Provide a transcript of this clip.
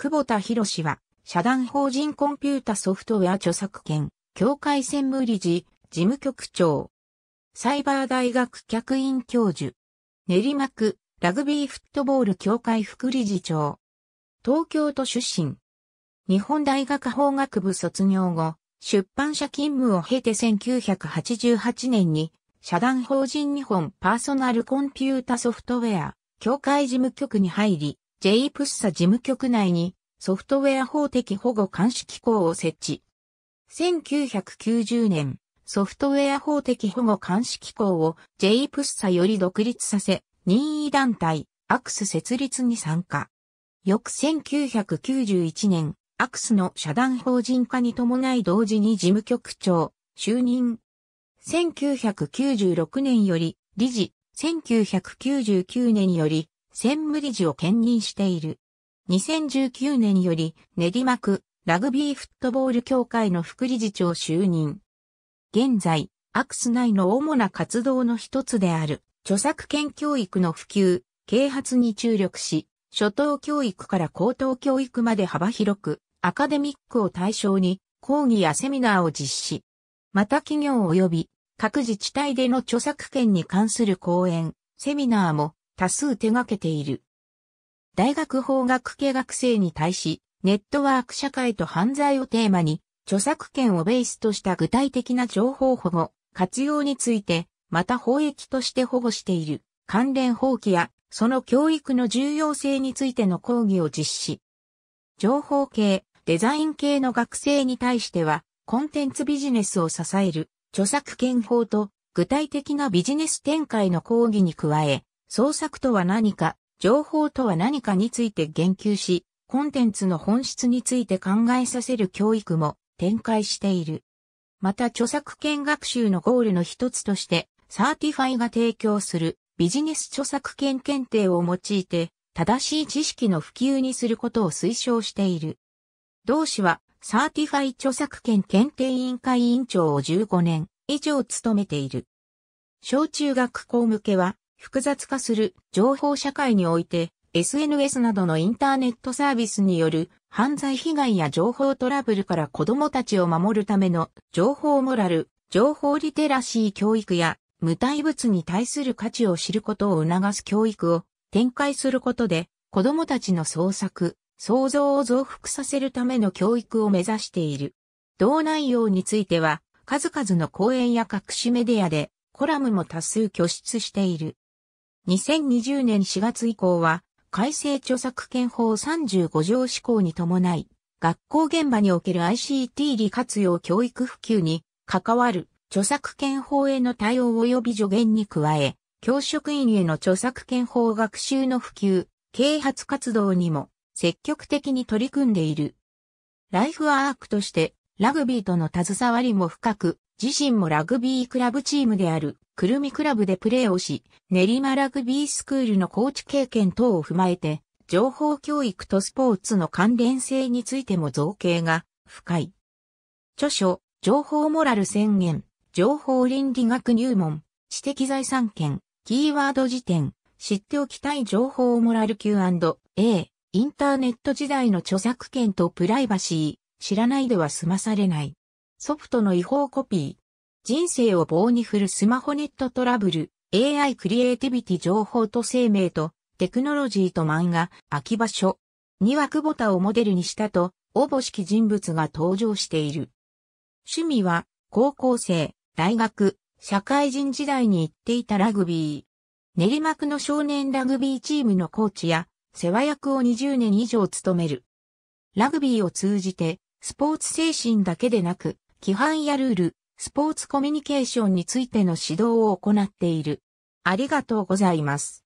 久保田博士は、社団法人コンピュータソフトウェア著作権、協会専務理事、事務局長。サイバー大学客員教授。練馬区、ラグビーフットボール協会副理事長。東京都出身。日本大学法学部卒業後、出版社勤務を経て1988年に、社団法人日本パーソナルコンピュータソフトウェア、協会事務局に入り、J プッサ事務局内にソフトウェア法的保護監視機構を設置。1990年、ソフトウェア法的保護監視機構を J プッサより独立させ、任意団体、アクス設立に参加。翌1991年、アクスの社団法人化に伴い同時に事務局長、就任。1996年より理事、1999年より専務理事を兼任している。2019年より練馬区ラグビーフットボール協会の副理事長就任。現在、アクス内の主な活動の一つである著作権教育の普及、啓発に注力し、初等教育から高等教育まで幅広くアカデミックを対象に講義やセミナーを実施。また企業及び各自治体での著作権に関する講演、セミナーも多数手掛けている。大学法学系学生に対し、ネットワーク社会と犯罪をテーマに、著作権をベースとした具体的な情報保護、活用について、また法益として保護している関連法規やその教育の重要性についての講義を実施。情報系、デザイン系の学生に対しては、コンテンツビジネスを支える著作権法と具体的なビジネス展開の講義に加え、創作とは何か、情報とは何かについて言及し、コンテンツの本質について考えさせる教育も展開している。また著作権学習のゴールの一つとして、サーティファイが提供するビジネス著作権検定を用いて、正しい知識の普及にすることを推奨している。同氏は、サーティファイ著作権検定委員会委員長を15年以上務めている。小中学校向けは、複雑化する情報社会において、SNS などのインターネットサービスによる犯罪被害や情報トラブルから子供たちを守るための情報モラル、情報リテラシー教育や無体物に対する価値を知ることを促す教育を展開することで子供たちの創作、想像を増幅させるための教育を目指している。同内容については数々の講演や各種メディアでコラムも多数拠出している。2020年4月以降は、改正著作権法35条施行に伴い、学校現場における ICT 利活用教育普及に関わる著作権法への対応及び助言に加え、教職員への著作権法学習の普及、啓発活動にも積極的に取り組んでいる。ライフワークとしてラグビーとの携わりも深く、自身もラグビークラブチームであるくるみクラブでプレーをし、練馬ラグビースクールのコーチ経験等を踏まえて、情報教育とスポーツの関連性についても造形が深い。著書、情報モラル宣言、情報倫理学入門、知的財産権、キーワード辞典、知っておきたい情報モラル Q&A、インターネット時代の著作権とプライバシー、知らないでは済まされない。ソフトの違法コピー。人生を棒に振るスマホネットトラブル、AI クリエイティビティ情報と生命と、テクノロジーと漫画、秋場所。には久保田をモデルにしたと、応募式人物が登場している。趣味は、高校生、大学、社会人時代に行っていたラグビー。練馬区の少年ラグビーチームのコーチや、世話役を20年以上務める。ラグビーを通じて、スポーツ精神だけでなく、規範やルール、スポーツコミュニケーションについての指導を行っている。ありがとうございます。